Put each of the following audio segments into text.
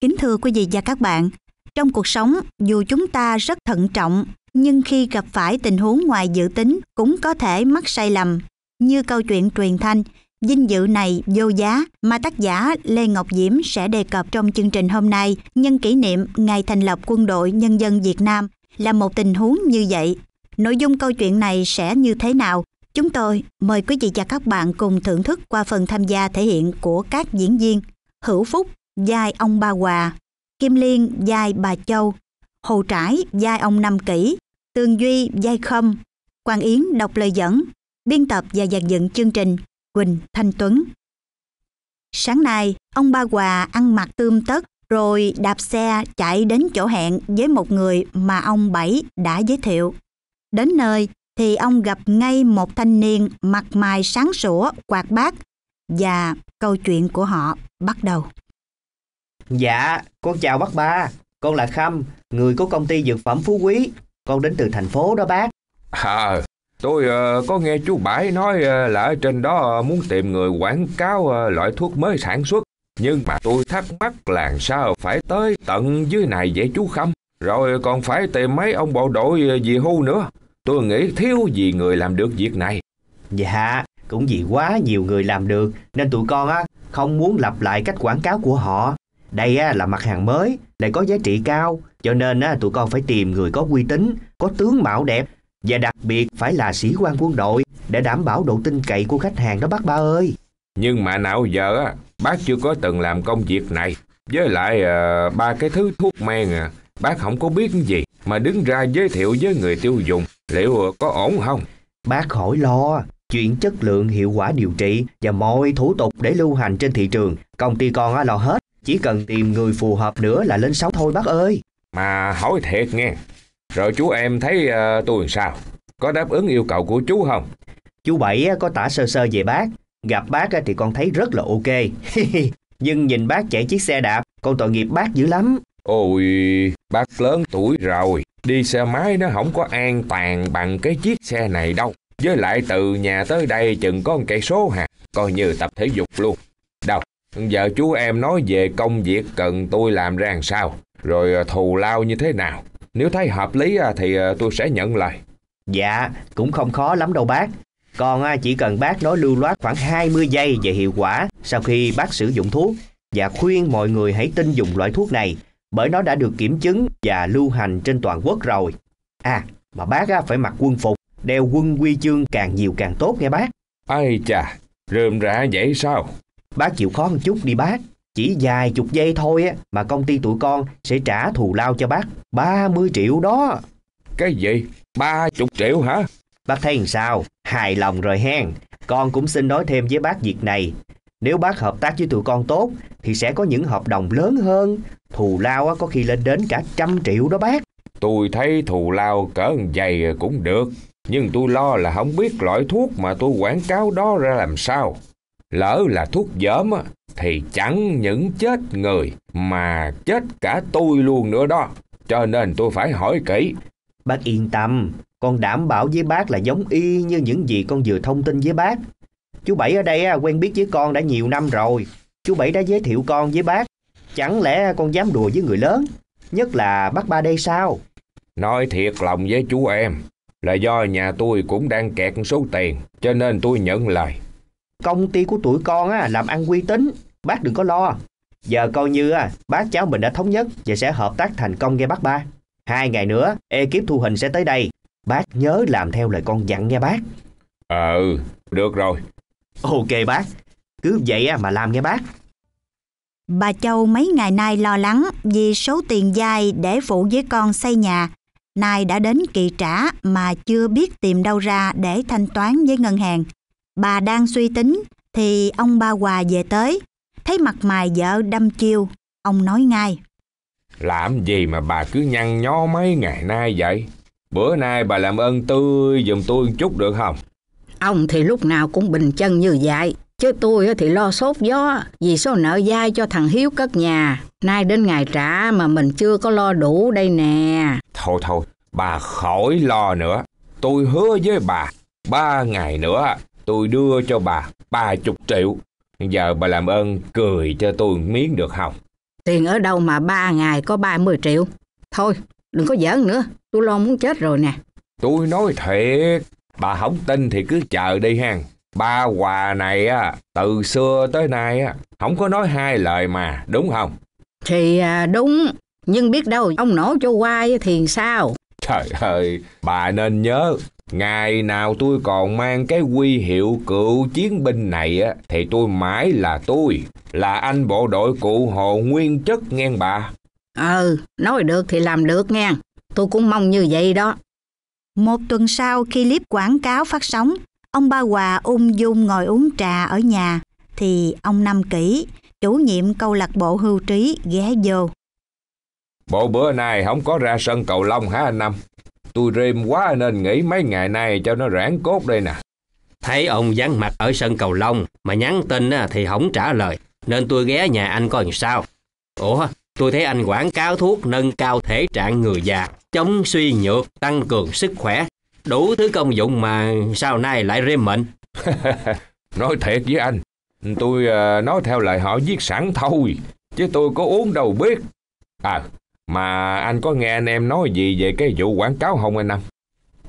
Kính thưa quý vị và các bạn, trong cuộc sống, dù chúng ta rất thận trọng, nhưng khi gặp phải tình huống ngoài dự tính cũng có thể mắc sai lầm. Như câu chuyện truyền thanh, dinh dự này vô giá mà tác giả Lê Ngọc Diễm sẽ đề cập trong chương trình hôm nay nhân kỷ niệm ngày thành lập Quân đội Nhân dân Việt Nam là một tình huống như vậy. Nội dung câu chuyện này sẽ như thế nào? Chúng tôi mời quý vị và các bạn cùng thưởng thức qua phần tham gia thể hiện của các diễn viên Hữu Phúc, giai ông Ba Hòa, Kim Liên giai bà Châu, Hồ Trải giai ông Năm Kỷ, Tường Duy giai Khâm, Quang Yến đọc lời dẫn, biên tập và dàn dựng chương trình Quỳnh Thanh Tuấn. Sáng nay, ông Ba Hòa ăn mặc tươm tất rồi đạp xe chạy đến chỗ hẹn với một người mà ông Bảy đã giới thiệu. Đến nơi thì ông gặp ngay một thanh niên mặt mày sáng sủa quạt bát và câu chuyện của họ bắt đầu. Dạ, con chào bác ba. Con là Khâm, người của công ty dược phẩm Phú Quý. Con đến từ thành phố đó bác. À, tôi uh, có nghe chú Bãi nói uh, là ở trên đó uh, muốn tìm người quảng cáo loại thuốc mới sản xuất. Nhưng mà tôi thắc mắc là sao phải tới tận dưới này vậy chú Khâm? Rồi còn phải tìm mấy ông bộ đội gì hưu nữa. Tôi nghĩ thiếu gì người làm được việc này. Dạ, cũng vì quá nhiều người làm được nên tụi con á không muốn lặp lại cách quảng cáo của họ đây á, là mặt hàng mới, lại có giá trị cao, cho nên á, tụi con phải tìm người có uy tín, có tướng mạo đẹp và đặc biệt phải là sĩ quan quân đội để đảm bảo độ tin cậy của khách hàng đó bác ba ơi. Nhưng mà nào giờ á, bác chưa có từng làm công việc này. Với lại à, ba cái thứ thuốc men à, bác không có biết gì mà đứng ra giới thiệu với người tiêu dùng liệu có ổn không? Bác khỏi lo, chuyện chất lượng hiệu quả điều trị và mọi thủ tục để lưu hành trên thị trường, công ty con á, lo hết. Chỉ cần tìm người phù hợp nữa là lên sóng thôi bác ơi. Mà hỏi thiệt nghe, rồi chú em thấy uh, tôi sao? Có đáp ứng yêu cầu của chú không? Chú Bảy có tả sơ sơ về bác, gặp bác thì con thấy rất là ok. Nhưng nhìn bác chạy chiếc xe đạp, con tội nghiệp bác dữ lắm. Ôi, bác lớn tuổi rồi, đi xe máy nó không có an toàn bằng cái chiếc xe này đâu. Với lại từ nhà tới đây chừng có một cây số hà, coi như tập thể dục luôn. Đâu, giờ chú em nói về công việc cần tôi làm ra làm sao, rồi à, thù lao như thế nào. Nếu thấy hợp lý à, thì à, tôi sẽ nhận lời. Dạ, cũng không khó lắm đâu bác. Còn chỉ cần bác nói lưu loát khoảng 20 giây về hiệu quả sau khi bác sử dụng thuốc và khuyên mọi người hãy tin dùng loại thuốc này bởi nó đã được kiểm chứng và lưu hành trên toàn quốc rồi. À, mà bác phải mặc quân phục, đeo quân quy chương càng nhiều càng tốt nghe bác. Ai chà, rơm rã vậy sao? Bác chịu khó một chút đi bác. Chỉ vài chục giây thôi á mà công ty tụi con sẽ trả thù lao cho bác 30 triệu đó. Cái gì? 30 triệu hả? Bác thấy làm sao? Hài lòng rồi hen. Con cũng xin nói thêm với bác việc này. Nếu bác hợp tác với tụi con tốt thì sẽ có những hợp đồng lớn hơn. Thù lao á có khi lên đến cả trăm triệu đó bác. Tôi thấy thù lao cỡ dày cũng được. Nhưng tôi lo là không biết loại thuốc mà tôi quảng cáo đó ra làm sao. Lỡ là thuốc giỡm thì chẳng những chết người mà chết cả tôi luôn nữa đó. Cho nên tôi phải hỏi kỹ. Bác yên tâm, con đảm bảo với bác là giống y như những gì con vừa thông tin với bác. Chú Bảy ở đây quen biết với con đã nhiều năm rồi. Chú Bảy đã giới thiệu con với bác. Chẳng lẽ con dám đùa với người lớn, nhất là bác ba đây sao? Nói thiệt lòng với chú em, là do nhà tôi cũng đang kẹt số tiền, cho nên tôi nhận lời công ty của tuổi con á, làm ăn uy tín, bác đừng có lo. Giờ coi như á, bác cháu mình đã thống nhất và sẽ hợp tác thành công nghe bác ba. Hai ngày nữa, ekip thu hình sẽ tới đây. Bác nhớ làm theo lời con dặn nghe bác. Ờ, ừ, được rồi. Ok bác, cứ vậy mà làm nghe bác. Bà Châu mấy ngày nay lo lắng vì số tiền dai để phụ với con xây nhà. Nay đã đến kỳ trả mà chưa biết tìm đâu ra để thanh toán với ngân hàng. Bà đang suy tính thì ông ba Hòa về tới, thấy mặt mày vợ đâm chiêu, ông nói ngay. Làm gì mà bà cứ nhăn nhó mấy ngày nay vậy? Bữa nay bà làm ơn tôi giùm tôi chút được không? Ông thì lúc nào cũng bình chân như vậy, chứ tôi thì lo sốt gió vì số nợ dai cho thằng Hiếu cất nhà. Nay đến ngày trả mà mình chưa có lo đủ đây nè. Thôi thôi, bà khỏi lo nữa. Tôi hứa với bà, ba ngày nữa tôi đưa cho bà ba chục triệu. Giờ bà làm ơn cười cho tôi miếng được không? Tiền ở đâu mà ba ngày có ba mươi triệu? Thôi, đừng có giỡn nữa, tôi lo muốn chết rồi nè. Tôi nói thiệt, bà không tin thì cứ chờ đi ha. Ba quà này á, từ xưa tới nay á, không có nói hai lời mà, đúng không? Thì à, đúng, nhưng biết đâu ông nổ cho quay thì sao? Trời ơi, bà nên nhớ, ngày nào tôi còn mang cái huy hiệu cựu chiến binh này á, thì tôi mãi là tôi, là anh bộ đội cụ hồ nguyên chất nghe bà. Ừ, nói được thì làm được nghe, tôi cũng mong như vậy đó. Một tuần sau khi clip quảng cáo phát sóng, ông Ba Hòa ung dung ngồi uống trà ở nhà, thì ông Năm Kỷ, chủ nhiệm câu lạc bộ hưu trí ghé vô. Bộ bữa nay không có ra sân cầu lông hả anh Năm? Tôi rêm quá nên nghỉ mấy ngày nay cho nó rãn cốt đây nè. Thấy ông vắng mặt ở sân cầu lông mà nhắn tin thì không trả lời. Nên tôi ghé nhà anh coi làm sao. Ủa, tôi thấy anh quảng cáo thuốc nâng cao thể trạng người già, chống suy nhược, tăng cường sức khỏe. Đủ thứ công dụng mà sau nay lại rêm mệnh. nói thiệt với anh, tôi à, nói theo lời họ viết sẵn thôi. Chứ tôi có uống đâu biết. À, mà anh có nghe anh em nói gì về cái vụ quảng cáo không anh Năm?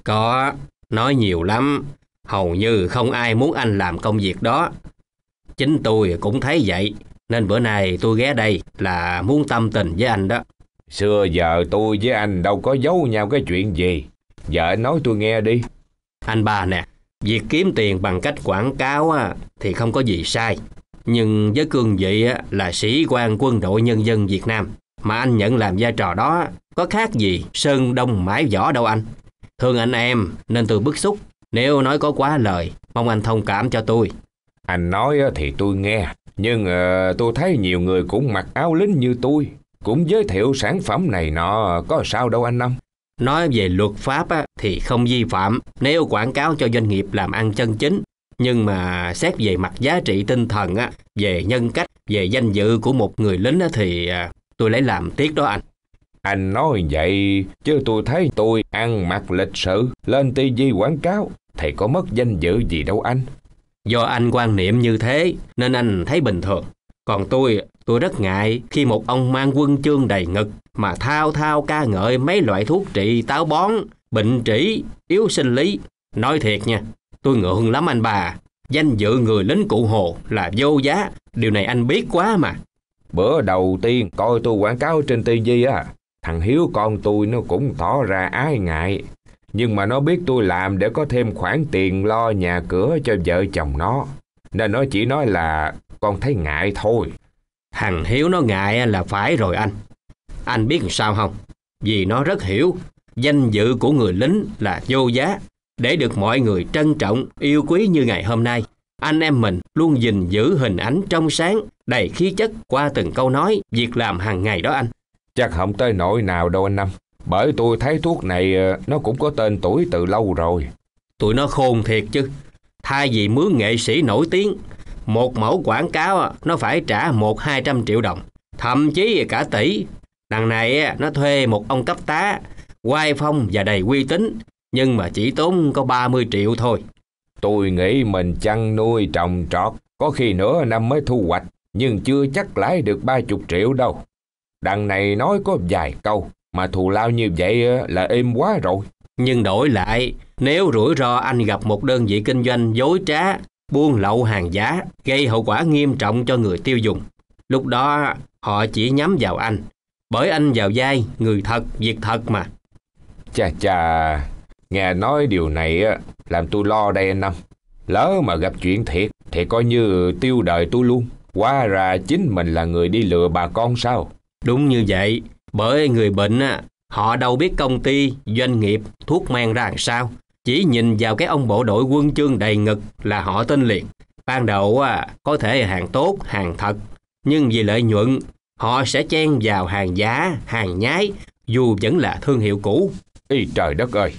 Có, nói nhiều lắm. Hầu như không ai muốn anh làm công việc đó. Chính tôi cũng thấy vậy, nên bữa nay tôi ghé đây là muốn tâm tình với anh đó. Xưa giờ tôi với anh đâu có giấu nhau cái chuyện gì. Giờ anh nói tôi nghe đi. Anh ba nè, việc kiếm tiền bằng cách quảng cáo thì không có gì sai. Nhưng với cương vị là sĩ quan quân đội nhân dân Việt Nam mà anh nhận làm vai trò đó có khác gì sơn đông mãi võ đâu anh. Thương anh em nên tôi bức xúc. Nếu nói có quá lời, mong anh thông cảm cho tôi. Anh nói thì tôi nghe, nhưng ờ, tôi thấy nhiều người cũng mặc áo lính như tôi, cũng giới thiệu sản phẩm này nọ, có sao đâu anh Năm. Nói về luật pháp thì không vi phạm nếu quảng cáo cho doanh nghiệp làm ăn chân chính. Nhưng mà xét về mặt giá trị tinh thần, á, về nhân cách, về danh dự của một người lính thì à, tôi lấy làm tiếc đó anh. Anh nói vậy, chứ tôi thấy tôi ăn mặc lịch sự, lên tivi quảng cáo, thì có mất danh dự gì đâu anh. Do anh quan niệm như thế, nên anh thấy bình thường. Còn tôi, tôi rất ngại khi một ông mang quân chương đầy ngực mà thao thao ca ngợi mấy loại thuốc trị táo bón, bệnh trĩ, yếu sinh lý. Nói thiệt nha, tôi ngượng lắm anh bà. Danh dự người lính cụ Hồ là vô giá, điều này anh biết quá mà. Bữa đầu tiên coi tôi quảng cáo trên tivi á, thằng Hiếu con tôi nó cũng tỏ ra ái ngại. Nhưng mà nó biết tôi làm để có thêm khoản tiền lo nhà cửa cho vợ chồng nó. Nên nó chỉ nói là con thấy ngại thôi. Thằng Hiếu nó ngại là phải rồi anh. Anh biết sao không? Vì nó rất hiểu, danh dự của người lính là vô giá. Để được mọi người trân trọng, yêu quý như ngày hôm nay, anh em mình luôn gìn giữ hình ảnh trong sáng, đầy khí chất qua từng câu nói, việc làm hàng ngày đó anh. Chắc không tới nỗi nào đâu anh Năm. Bởi tôi thấy thuốc này ờ, nó cũng có tên tuổi từ lâu rồi. Tụi nó khôn thiệt chứ. Thay vì mướn nghệ sĩ nổi tiếng, một mẫu quảng cáo ờ, nó phải trả một hai trăm triệu đồng. Thậm chí cả tỷ. Đằng này ờ, nó thuê một ông cấp tá, quai phong và đầy uy tín. Nhưng mà chỉ tốn có 30 triệu thôi. Tôi nghĩ mình chăn nuôi trồng trọt, có khi nửa năm mới thu hoạch, nhưng chưa chắc lãi được ba chục triệu đâu. Đằng này nói có vài câu, mà thù lao như vậy ờ, là êm quá rồi. Nhưng đổi lại, nếu rủi ro anh gặp một đơn vị kinh doanh dối trá, buôn lậu hàng giá, gây hậu quả nghiêm trọng cho người tiêu dùng, lúc đó họ chỉ nhắm vào anh, bởi anh vào vai người thật, việc thật mà. Chà chà, Nghe nói điều này làm tôi lo đây anh Năm. Lỡ mà gặp chuyện thiệt thì coi như tiêu đời tôi luôn. Quá ra chính mình là người đi lừa bà con sao? Đúng như vậy. Bởi người bệnh á, họ đâu biết công ty, doanh nghiệp, thuốc men ra làm sao. Chỉ nhìn vào cái ông bộ đội quân chương đầy ngực là họ tin liền. Ban đầu à, có thể hàng tốt, hàng thật. Nhưng vì lợi nhuận, họ sẽ chen vào hàng giá, hàng nhái, dù vẫn là thương hiệu cũ. Ý trời đất ơi,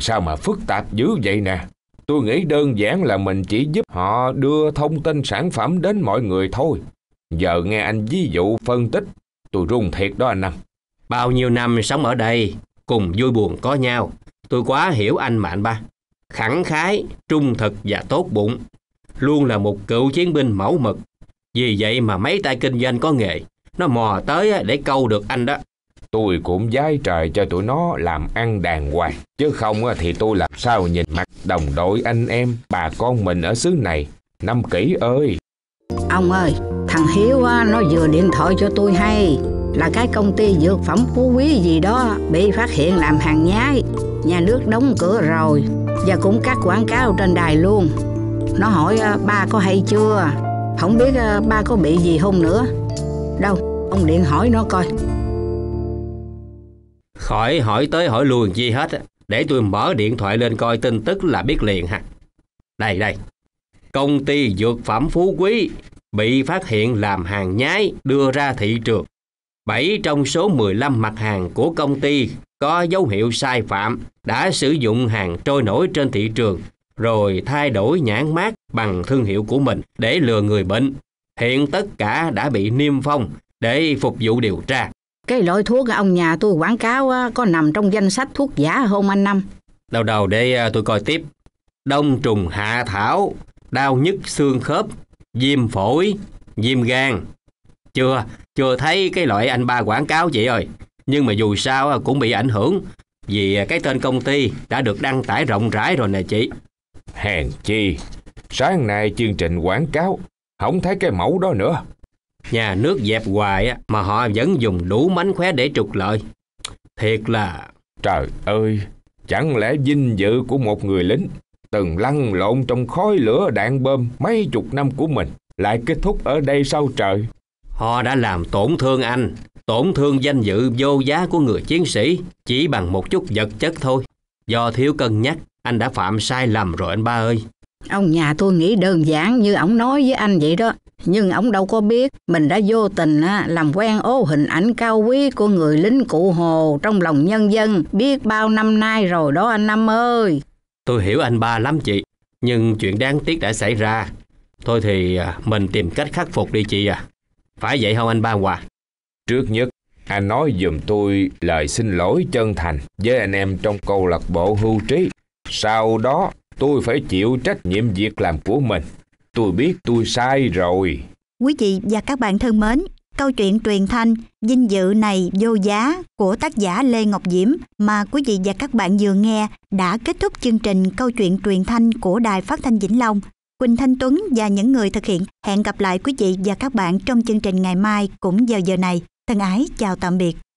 Sao mà phức tạp dữ vậy nè? Tôi nghĩ đơn giản là mình chỉ giúp họ đưa thông tin sản phẩm đến mọi người thôi. Giờ nghe anh ví dụ phân tích, tôi run thiệt đó anh Năm. Bao nhiêu năm sống ở đây, cùng vui buồn có nhau. Tôi quá hiểu anh mà anh ba. Khẳng khái, trung thực và tốt bụng. Luôn là một cựu chiến binh mẫu mực. Vì vậy mà mấy tay kinh doanh có nghề, nó mò tới để câu được anh đó tôi cũng giái trời cho tụi nó làm ăn đàng hoàng. Chứ không thì tôi làm sao nhìn mặt đồng đội anh em, bà con mình ở xứ này. Năm kỷ ơi! Ông ơi, thằng Hiếu nó vừa điện thoại cho tôi hay là cái công ty dược phẩm phú quý gì đó bị phát hiện làm hàng nhái. Nhà nước đóng cửa rồi và cũng cắt quảng cáo trên đài luôn. Nó hỏi ờ, ba có hay chưa? Không biết ờ, ba có bị gì không nữa. Đâu, ông điện hỏi nó coi Khỏi hỏi tới hỏi luôn gì hết. Để tôi mở điện thoại lên coi tin tức là biết liền ha. Đây đây. Công ty dược phẩm phú quý bị phát hiện làm hàng nhái đưa ra thị trường. 7 trong số 15 mặt hàng của công ty có dấu hiệu sai phạm đã sử dụng hàng trôi nổi trên thị trường rồi thay đổi nhãn mát bằng thương hiệu của mình để lừa người bệnh. Hiện tất cả đã bị niêm phong để phục vụ điều tra. Cái loại thuốc ông nhà tôi quảng cáo có nằm trong danh sách thuốc giả không anh Năm? Đầu đầu để à, tôi coi tiếp. Đông trùng hạ thảo, đau nhức xương khớp, viêm phổi, viêm gan. Chưa, chưa thấy cái loại anh ba quảng cáo chị ơi. Nhưng mà dù sao cũng bị ảnh hưởng vì à, cái tên công ty đã được đăng tải rộng rãi rồi nè chị. Hèn chi, sáng nay chương trình quảng cáo, không thấy cái mẫu đó nữa. Nhà nước dẹp hoài á, mà họ vẫn dùng đủ mánh khóe để trục lợi. Thiệt là... Trời ơi, chẳng lẽ vinh dự của một người lính từng lăn lộn trong khói lửa đạn bơm mấy chục năm của mình lại kết thúc ở đây sao trời? Họ đã làm tổn thương anh, tổn thương danh dự vô giá của người chiến sĩ chỉ bằng một chút vật chất thôi. Do thiếu cân nhắc, anh đã phạm sai lầm rồi anh ba ơi. Ông nhà tôi nghĩ đơn giản như ông nói với anh vậy đó nhưng ông đâu có biết mình đã vô tình làm quen ố hình ảnh cao quý của người lính cụ Hồ trong lòng nhân dân biết bao năm nay rồi đó anh Năm ơi. Tôi hiểu anh ba lắm chị, nhưng chuyện đáng tiếc đã xảy ra. Thôi thì à, mình tìm cách khắc phục đi chị à. Phải vậy không anh Ba Hòa? Trước nhất, anh nói dùm tôi lời xin lỗi chân thành với anh em trong câu lạc bộ hưu trí. Sau đó, tôi phải chịu trách nhiệm việc làm của mình Tôi biết tôi sai rồi. Quý vị và các bạn thân mến, câu chuyện truyền thanh Dinh dự này vô giá của tác giả Lê Ngọc Diễm mà quý vị và các bạn vừa nghe đã kết thúc chương trình câu chuyện truyền thanh của Đài Phát thanh Vĩnh Long. Quỳnh Thanh Tuấn và những người thực hiện hẹn gặp lại quý vị và các bạn trong chương trình ngày mai cũng vào giờ này. Thân ái chào tạm biệt.